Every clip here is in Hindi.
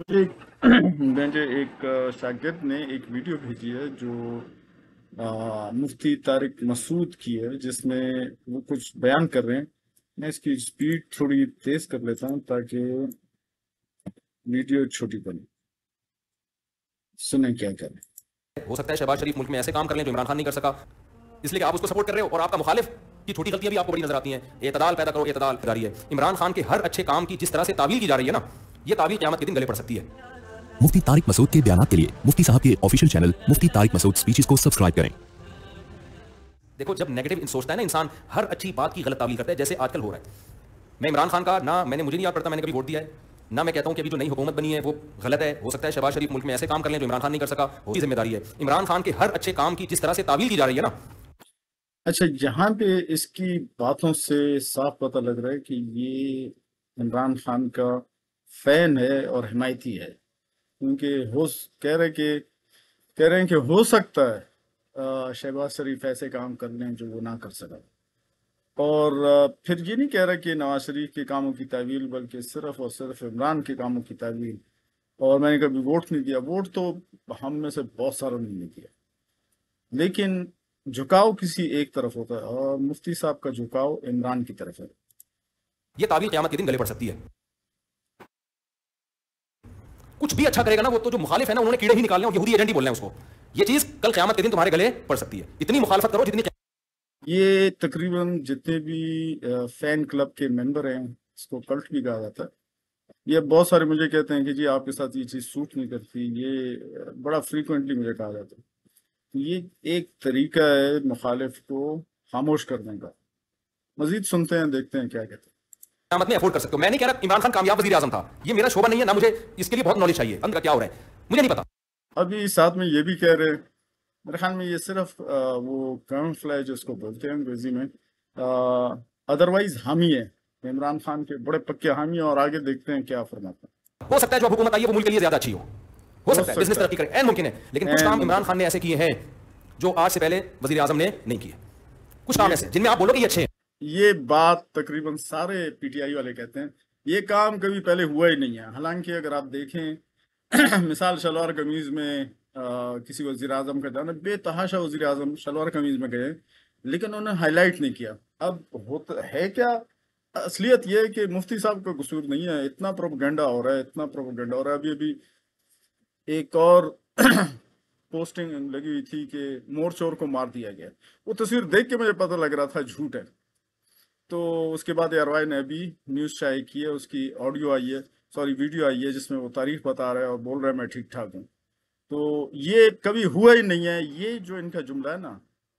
मुझे एक शागिर्द ने एक वीडियो भेजी है जो आ, मुफ्ती तारिक मसूद की है जिसमें वो कुछ बयान कर रहे हैं मैं इसकी स्पीड थोड़ी तेज कर लेता हूं ताकि वीडियो छोटी बने सुने क्या रहे हो सकता है शहबाज शरीफ मुल्क में ऐसे काम कर लें जो इमरान खान नहीं कर सका इसलिए आप उसको सपोर्ट कर रहे हो और आपका मुखालिफ की छोटी गलतियां भी आपको बड़ी नजर आती हैं एतदाल पैदा करो एतदाल जारी है इमरान खान के हर अच्छे काम की जिस तरह से तावील की जा रही है ना ये ताबीर क्यामत के दिन गले पड़ सकती है मुफ्ती तारिक मसूद के बयान के लिए मुफ्ती साहब के official channel Mufti Tariq Masood speeches को सब्सक्राइब करें देखो जब नेगेटिव सोचता है ना इंसान हर अच्छी बात की गलत ताबीर करता है जैसे आजकल हो रहा है मैं इमरान खान का ना मैंने मुझे नहीं याद पड़ता मैंने कभी वोट दिया है ना मैं कहता हूं कि अभी जो नई हुकूमत बनी है वो गलत है हो सकता है शबाज शरीफ मुल्क में ऐसे काम कर लें जो इमरान खान नहीं कर सका वो जिम्मेदारी है इमरान खान के हर अच्छे काम की जिस तरह से तावील की जा रही है ना अच्छा यहाँ पे इसकी बातों से साफ पता लग रहा है कि ये इमरान खान का फैन है और हिमायती है क्योंकि हो कह रहे कि कह रहे हैं कि हो सकता है शहबाज शरीफ ऐसे काम कर लें जो वो ना कर सका और फिर ये नहीं कह रहा कि नवाज शरीफ के कामों की तावील बल्कि सिर्फ और सिर्फ इमरान के कामों की तावील और मैंने कभी वोट नहीं दिया वोट तो हम में से बहुत सारों ने दिया लेकिन झुकाव किसी एक तरफ होता है और मुफ्ती साहब का झुकाव इमरान की तरफ है ये ताबीर क्यामत के दिन गले पड़ सकती है कुछ भी अच्छा करेगा ना वो तो जो मुखालिफ है ना उन्होंने कीड़े ही निकालने और यहूदी एजेंट ही बोलना है उसको ये चीज कल क्यामत के दिन तुम्हारे गले पड़ सकती है इतनी मुखालफत करो जितनी ये तकरीबन जितने भी फैन क्लब के मेंबर हैं इसको कल्ट भी कहा जाता है ये बहुत सारे मुझे कहते हैं कि जी आपके साथ ये चीज़ सूट नहीं करती ये बड़ा फ्रीक्वेंटली मुझे कहा जाता है तो ये एक तरीका है मुखालिफ को खामोश करने का मजीद सुनते हैं देखते हैं क्या कहते हैं कयामत में अफोर्ड कर सकते हो मैं नहीं कह रहा इमरान खान कामयाब वजी आजम था ये मेरा शोभा नहीं है ना मुझे इसके लिए बहुत नॉलेज चाहिए अंदर क्या हो रहा है मुझे नहीं पता अभी साथ में ये भी कह रहे मेरे ख्याल में ये सिर्फ आ, वो ग्राउंड फ्लैज उसको बोलते हैं अंग्रेजी में अदरवाइज हामी है इमरान खान के बड़े पक्के हामी और आगे देखते हैं क्या फरमाते हैं हो सकता है जो हुकूमत आई है वो मुल्क के लिए ज्यादा अच्छी हो हो सकता है बिजनेस तरक्की करे एन मुमकिन है लेकिन कुछ काम इमरान खान ने ऐसे किए हैं जो आज से पहले वजी आजम ने नहीं किए कुछ काम ऐसे जिनमें आप बोलोगे अच्छे हैं ये बात तकरीबन सारे पीटीआई वाले कहते हैं ये काम कभी पहले हुआ ही नहीं है हालांकि अगर आप देखें मिसाल शलवार कमीज में आ, किसी वजी अजम का जाना बेतहाशा वजी अजम शलवार कमीज में गए लेकिन उन्होंने हाईलाइट नहीं किया अब होता है क्या असलियत यह है कि मुफ्ती साहब का कसूर नहीं है इतना प्रोपगेंडा हो रहा है इतना प्रोपगेंडा हो रहा है अभी अभी एक और पोस्टिंग लगी हुई थी कि मोर चोर को मार दिया गया वो तस्वीर देख के मुझे पता लग रहा था झूठ है तो उसके बाद एयरवाई ने भी न्यूज़ शाये की है उसकी ऑडियो आई है सॉरी वीडियो आई है जिसमें वो तारीफ बता रहा है और बोल रहा है मैं ठीक ठाक हूँ तो ये कभी हुआ ही नहीं है ये जो इनका जुमला है ना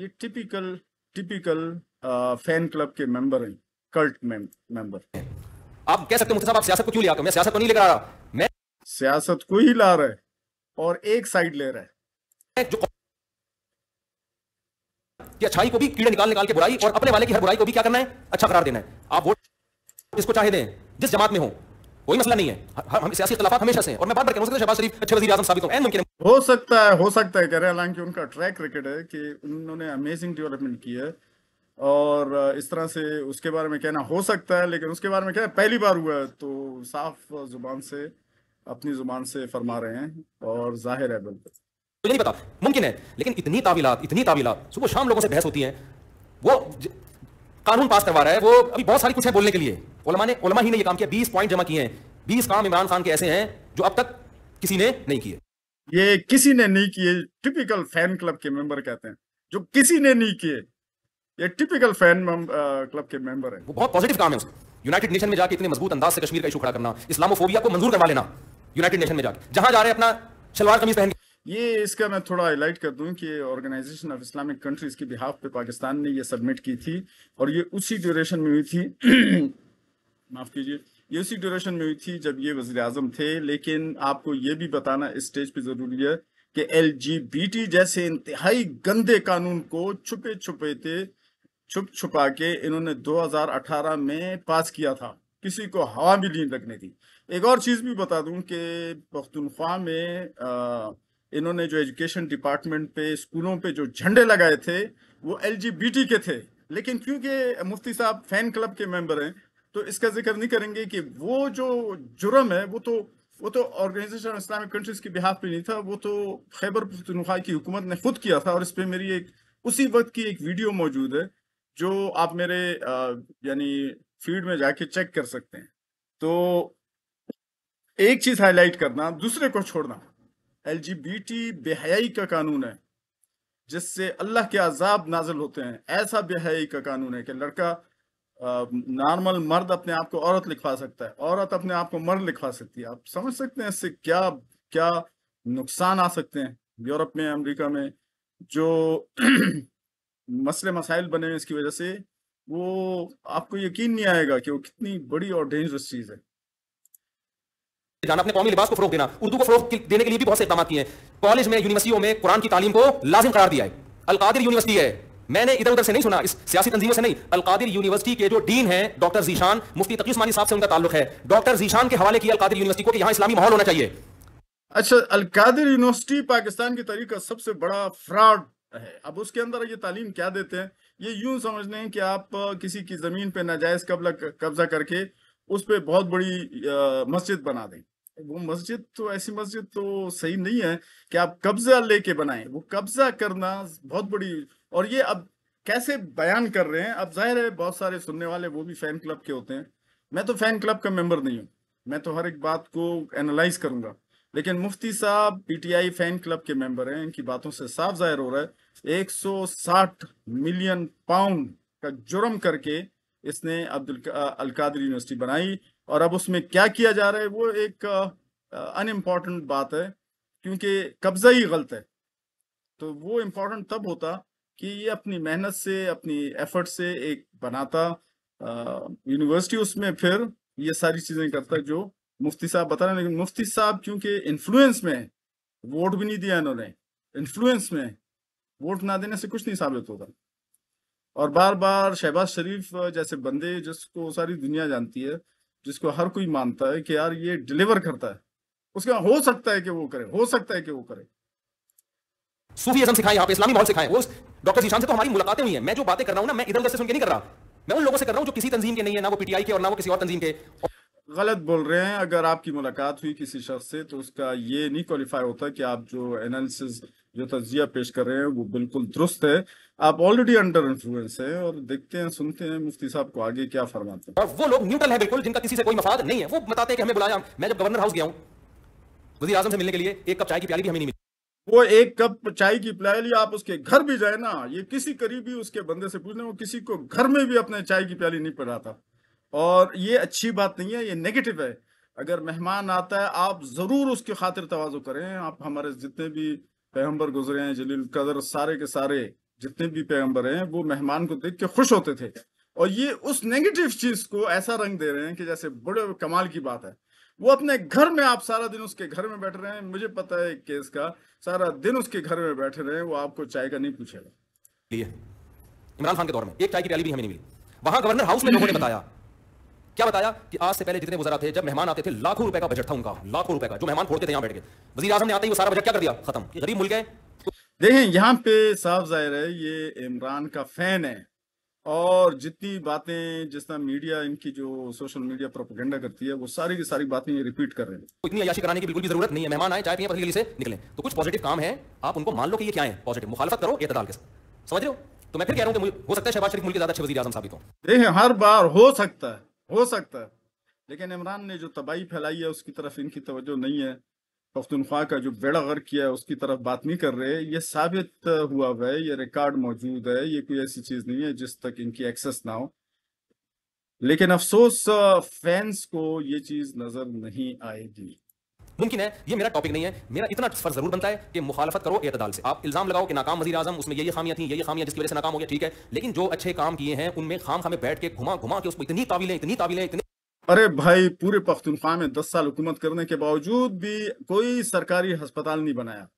ये टिपिकल टिपिकल आ, फैन क्लब के मेंबर हैं कल्ट मेंबर आप कह सकते हैं आप सियासत को क्यों ले आते मैं सियासत को नहीं लेकर आ रहा मैं सियासत को ही ला रहा है और एक साइड ले रहा है जो कि अच्छाई को भी कीड़े निकाल निकाल के बुराई और अपने वाले की हर बुराई को भी क्या करना है अच्छा करार देना है आप वोट जिसको चाहे दें जिस जमात में हो कोई मसला नहीं है हम सियासी इख्तलाफात हमेशा से और मैं बात करके शहबाज शरीफ अच्छे वजी आजम साबित हो हो सकता है हो सकता है कह रहे हालांकि उनका ट्रैक रिकॉर्ड है कि उन्होंने अमेजिंग डेवलपमेंट की है और इस तरह से उसके बारे में कहना हो सकता है लेकिन उसके बारे में क्या है पहली बार हुआ है तो साफ जुबान से अपनी जुबान से फरमा रहे हैं और जाहिर है बिल्कुल मुझे तो नहीं पता मुमकिन है लेकिन इतनी तावीलात इतनी तावीलात सुबह शाम लोगों से बहस होती है वो कानून पास करवा रहा है वो अभी बहुत सारी कुछ है बोलने के लिए उलमा ने उलमा ही ने ये काम किया बीस पॉइंट जमा किए हैं बीस काम इमरान खान के ऐसे हैं जो अब तक किसी ने नहीं किए ये किसी ने नहीं किए टिपिकल फैन क्लब के मेंबर कहते हैं जो किसी ने नहीं किए ये टिपिकल फैन क्लब के मेंबर है वो बहुत पॉजिटिव काम है यूनाइटेड नेशन में जाके इतने मजबूत अंदाज से कश्मीर का इशू खड़ा करना इस्लामोफोबिया को मंजूर करवा लेना यूनाइटेड नेशन में जाके जहां जा रहे हैं अपना शलवार कमीज पहन ये इसका मैं थोड़ा हाईलाइट कर दूं कि ऑर्गेनाइजेशन ऑफ इस्लामिक कंट्रीज के बिहाफ पे पाकिस्तान ने ये सबमिट की थी और ये उसी ड्यूरेशन में हुई थी माफ़ कीजिए ये उसी ड्यूरेशन में हुई थी जब ये वजी अजम थे लेकिन आपको ये भी बताना इस स्टेज पे ज़रूरी है कि एल जैसे इंतहाई गंदे कानून को छुपे छुपे थे छुप छुपा के इन्होंने अठारह में पास किया था किसी को हवा भी नहीं लगने दी एक और चीज़ भी बता दूं कि पख्तनख्वा में आ, इन्होंने जो एजुकेशन डिपार्टमेंट पे स्कूलों पे जो झंडे लगाए थे वो एल के थे लेकिन क्योंकि मुफ्ती साहब फैन क्लब के मेंबर हैं तो इसका जिक्र नहीं करेंगे कि वो जो जुर्म है वो तो वो तो ऑर्गेनाइजेशन इस्लामिक कंट्रीज के बिहाफ पे नहीं था वो तो खैबर पख्तनख्वा की हुकूमत ने खुद किया था और इस पर मेरी एक उसी वक्त की एक वीडियो मौजूद है जो आप मेरे यानी फीड में जाके चेक कर सकते हैं तो एक चीज हाईलाइट करना दूसरे को छोड़ना एलजीबीटी बेहयाई का कानून है जिससे अल्लाह के अजाब नाजिल होते हैं ऐसा बेहयाई का कानून है कि लड़का नॉर्मल मर्द अपने आप को औरत लिखवा सकता है औरत अपने आप को मर्द लिखवा सकती है आप समझ सकते हैं इससे क्या क्या नुकसान आ सकते हैं यूरोप में अमेरिका में जो मसले मसाइल बने हैं इसकी वजह से वो आपको यकीन नहीं आएगा कि वो कितनी बड़ी और डेंजरस चीज़ है जाना अपने कौमी लिबास को फरोग देना उर्दू को फरोग देने के लिए भी बहुत से इकदाम किए हैं कॉलेज में यूनिवर्सिटियों में कुरान की तालीम को लाजिम करार दिया है अलकादिर यूनिवर्सिटी है मैंने इधर उधर से नहीं सुना इस सियासी तंजीमों से नहीं अलकादिर यूनिवर्सिटी के जो डीन है डॉक्टर जीशान मुफ्ती तकीस्मानी साहब से उनका ताल्लुक है डॉक्टर जीशान के हवाले की अलकादिर यूनिवर्सिटी को यहाँ इस्लामी माहौल होना चाहिए अच्छा अलकादिर यूनिवर्सिटी पाकिस्तान की तारीख का सबसे बड़ा फ्रॉड है अब उसके अंदर ये तालीम क्या देते हैं ये यूं समझ लें कि आप किसी की जमीन पे नाजायज कब्जा करके उस पर बहुत बड़ी मस्जिद बना दें वो मस्जिद तो ऐसी मस्जिद तो सही नहीं है कि आप कब्जा लेके बनाएं वो कब्जा करना बहुत बड़ी और ये अब कैसे बयान कर रहे हैं अब जाहिर है बहुत सारे सुनने वाले वो भी फैन क्लब के होते हैं मैं तो फैन क्लब का मेंबर नहीं हूँ मैं तो हर एक बात को एनालाइज करूंगा लेकिन मुफ्ती साहब पीटीआई फैन क्लब के मेंबर हैं इनकी बातों से साफ जाहिर हो रहा है 160 मिलियन पाउंड का जुर्म करके इसने अब्दुल अलकादरी यूनिवर्सिटी बनाई और अब उसमें क्या किया जा रहा है वो एक अनइम्पॉर्टेंट बात है क्योंकि कब्जा ही गलत है तो वो इम्पॉर्टेंट तब होता कि ये अपनी मेहनत से अपनी एफर्ट से एक बनाता यूनिवर्सिटी उसमें फिर ये सारी चीजें करता जो मुफ्ती साहब बता रहे लेकिन मुफ्ती साहब क्योंकि इन्फ्लुएंस में वोट भी नहीं दिया इन्होंने इन्फ्लुएंस में वोट ना देने से कुछ नहीं साबित होता और बार बार शहबाज शरीफ जैसे बंदे जिसको सारी दुनिया जानती है जिसको हर कोई मानता है कि यार ये डिलीवर करता है उसके हो सकता है कि वो करे हो सकता है कि वो करे सिखाए यहाँ पे इस्लामी माहौल सिखाए डॉक्टर जीशान से तो हमारी मुलाकातें हुई है मैं जो बातें कर रहा हूँ ना मैं इधर उधर से सुन के नहीं कर रहा मैं उन लोगों से कर रहा हूँ जो किसी तंजीम के नहीं है ना वो पीटीआई के और ना वो किसी और तंजीम के गलत बोल रहे हैं अगर आपकी मुलाकात हुई किसी शख्स से तो उसका ये नहीं क्वालिफाई होता कि आप जो एनालिसिस जो तजिया पेश कर रहे हैं वो बिल्कुल दुरुस्त है आप ऑलरेडी अंडर इन्फ्लुएंस हैं और देखते हैं सुनते हैं मुफ्ती साहब को आगे क्या फरमाते हैं वो लोग न्यूट्रल हैं बिल्कुल जिनका किसी से कोई मफाद नहीं है वो बताते हैं कि हमें बुलाया मैं जब गवर्नर हाउस गया हूँ वजी आजम से मिलने के लिए एक कप चाय की प्याली भी हमें नहीं मिली वो एक कप चाय की प्याली आप उसके घर भी जाए ना ये किसी करीबी उसके बंदे से पूछ वो किसी को घर में भी अपने चाय की प्याली नहीं पिलाता और ये अच्छी बात नहीं है ये नेगेटिव है अगर मेहमान आता है आप जरूर उसकी खातिर तोज़ो करें आप हमारे जितने भी पैगंबर गुजरे हैं जलील कदर सारे के सारे जितने भी पैगंबर हैं वो मेहमान को देख के खुश होते थे और ये उस नेगेटिव चीज को ऐसा रंग दे रहे हैं कि जैसे बड़े कमाल की बात है वो अपने घर में आप सारा दिन उसके घर में बैठ रहे हैं मुझे पता है एक केस का सारा दिन उसके घर में बैठे रहे हैं वो आपको चाय का नहीं पूछेगा इमरान खान के दौर में एक चाय की प्याली भी हमें नहीं मिली वहां गवर्नर हाउस में लोगों ने बताया क्या बताया कि आज से पहले जितने वजरा थे जब मेहमान आते थे लाखों रुपए का बजट था उनका लाखों रुपए का जो मेहमान फोड़ते थे यहाँ बैठ के वजी आजम ने आते ही वो सारा बजट क्या कर दिया खत्म गरीब मुल्क है तो... देखिए यहाँ पे साफ जाहिर है ये इमरान का फैन है और जितनी बातें जिस तरह मीडिया इनकी जो सोशल मीडिया प्रोपोगेंडा करती है वो सारी की सारी बातें ये रिपीट कर रहे हैं तो इतनी अयाशी कराने की बिल्कुल भी जरूरत नहीं है मेहमान आए चाय पिए पतली से निकले तो कुछ पॉजिटिव काम है आप उनको मान लो कि ये क्या है पॉजिटिव मुखालफत करो ये तदाल के साथ समझ रहे हो तो मैं फिर कह रहा हूँ हो सकता है शहबाज शरीफ मुल्क ज्यादा अच्छे वजी आजम साबित हो देखिए हर बार हो सकता है हो सकता है लेकिन इमरान ने जो तबाही फैलाई है उसकी तरफ इनकी तवज्जो नहीं है पख्तनख्वा का जो बेड़ा गर्क किया है उसकी तरफ बात नहीं कर रहे ये साबित हुआ हुआ है ये रिकॉर्ड मौजूद है ये कोई ऐसी चीज़ नहीं है जिस तक इनकी एक्सेस ना हो लेकिन अफसोस फैंस को ये चीज़ नज़र नहीं आएगी मुमकिन है ये मेरा टॉपिक नहीं है मेरा इतना फर्ज जरूर बनता है कि मुखालफत करो एतदाल से आप इल्जाम लगाओ कि नाकाम वजी आजम उसमें ये खामियां थी ये खामियां जिसकी वजह से नाकाम हो गया ठीक है लेकिन जो अच्छे काम किए हैं उनमें खाम खामे बैठ के घुमा घुमा के उसको इतनी काबिलें इतनी काबिलें इतनी अरे भाई पूरे पख्तनख्वा में दस साल हुकूमत करने के बावजूद भी कोई सरकारी हस्पताल नहीं बनाया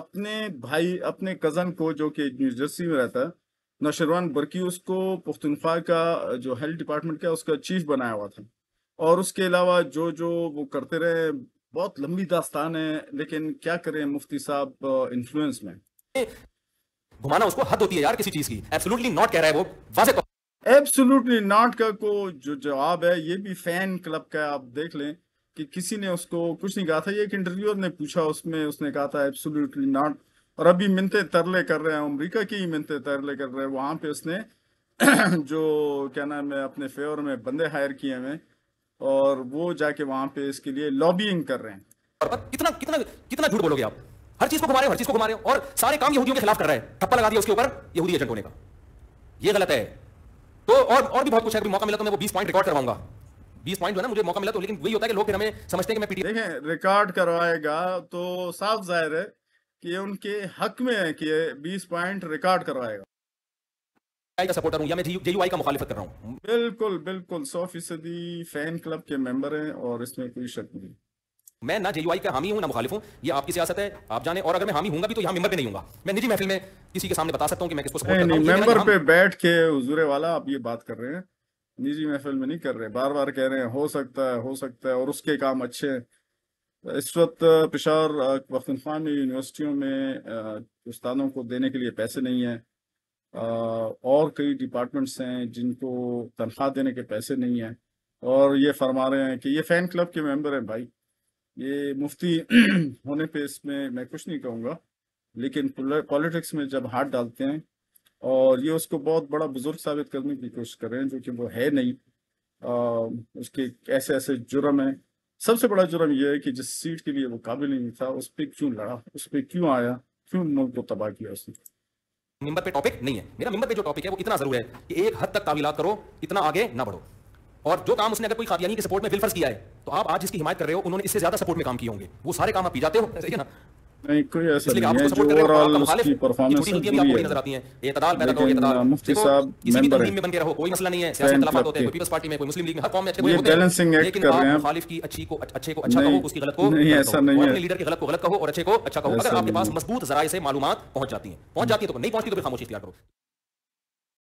अपने भाई अपने कज़न को जो कि न्यूजर्सी में रहता है नौशरवान बरकी उसको पुख्तनख्वा का जो हेल्थ डिपार्टमेंट का उसका चीफ बनाया हुआ था और उसके अलावा जो जो वो करते रहे बहुत लंबी दास्तान है लेकिन क्या करें मुफ्ती साहब इन्फ्लुएंस में घुमाना उसको हद होती है यार किसी चीज की एब्सोल्युटली नॉट कह रहा है वो वाजे एब्सोल्युटली नॉट का को जो जवाब है ये भी फैन क्लब का आप देख लें कि किसी ने उसको कुछ नहीं कहा था ये एक इंटरव्यूअर ने पूछा उसमें उसने कहा था एब्सोल्युटली नॉट और अभी मिनते तरले कर रहे हैं अमरीका की ही मिनते तरले कर रहे हैं वहां पे उसने जो क्या नाम है अपने फेवर में बंदे हायर किए हुए और वो जाके वहां पे इसके लिए लॉबिंग कर रहे हैं कितना कितना कितना झूठ बोलोगे आप हर चीज को घुमा रहे हो हर चीज को घुमा रहे हो और सारे काम यहूदियों के खिलाफ कर रहे हैं ठप्पा लगा दिया उसके ऊपर यहूदी एजेंट होने का ये गलत है तो और और भी बहुत कुछ है मौका मिला तो मैं वो बीस पॉइंट रिकॉर्ड करवाऊंगा बीस पॉइंट जो है ना मुझे मौका मिला तो लेकिन वही होता है कि लोग फिर हमें समझते हैं कि मैं पीटी देखें रिकॉर्ड करवाएगा तो साफ जाहिर है कि उनके हक में है कि बीस पॉइंट रिकॉर्ड करवाएगा का सपोर्टर हूं या मैं जेयूआई का मुखालिफत कर रहा हूं बिल्कुल बिल्कुल सौ फीसदी फैन क्लब के मेंबर हैं और इसमें कोई शक नहीं मैं ना जेयूआई का हामी हूं ना मुखालिफ हूं ये आपकी सियासत है आप जाने और अगर मैं हामी हूँ भी तो यहाँ मेंबर पे नहीं हूँ मैं निजी महफिल में किसी के सामने बता सकता हूँ कि मैं किसको सपोर्ट करता हूँ मेंबर पे बैठ के हुजूरे वाला आप ये बात कर रहे हैं निजी महफिल में नहीं कर रहे बार बार कह रहे हैं हो सकता है हो सकता है और उसके काम अच्छे हैं इस वक्त पिशावर वफन खान यूनिवर्सिटियों में उस्तादों को देने के लिए पैसे नहीं है और कई डिपार्टमेंट्स हैं जिनको तनख्वाह देने के पैसे नहीं हैं और ये फरमा रहे हैं कि ये फैन क्लब के मेंबर हैं भाई ये मुफ्ती होने पे इसमें मैं कुछ नहीं कहूँगा लेकिन पॉलिटिक्स में जब हाथ डालते हैं और ये उसको बहुत बड़ा बुजुर्ग साबित करने की कोशिश कर रहे हैं जो कि वो है नहीं आ, उसके ऐसे ऐसे जुर्म है सबसे बड़ा जुर्म यह है कि जिस सीट के लिए वो काबिल नहीं था उस पर क्यों लड़ा उस पर क्यों आया क्यों मुल्क को तबाह किया उसने मिंबर पे टॉपिक नहीं है मेरा मिंबर पे जो टॉपिक है वो इतना जरूर है कि एक हद तक तावीलात करो इतना आगे ना बढ़ो और जो काम उसने अगर कोई खादियानी के सपोर्ट में विलफर्स किया है तो आप आज जिसकी हिमायत कर रहे हो उन्होंने इससे ज्यादा सपोर्ट में काम किए होंगे वो सारे काम आप पी जाते हो ठीक है ना नहीं कोई ऐसा नहीं है जो ओवरऑल उसकी परफॉर्मेंस पूरी है ये तदाल पैदा बन रहो कोई मसला नहीं है की अच्छी को अच्छे को अच्छा कहो उसकी गलत को लीडर की गलत को गलत कहो और अच्छे को अच्छा कहो अगर आपके पास मजबूत जरा से मालूम पहुंच जाती है पहुंच जाती है तो नहीं पहुंचती तो फिर खामोशी तैयार करो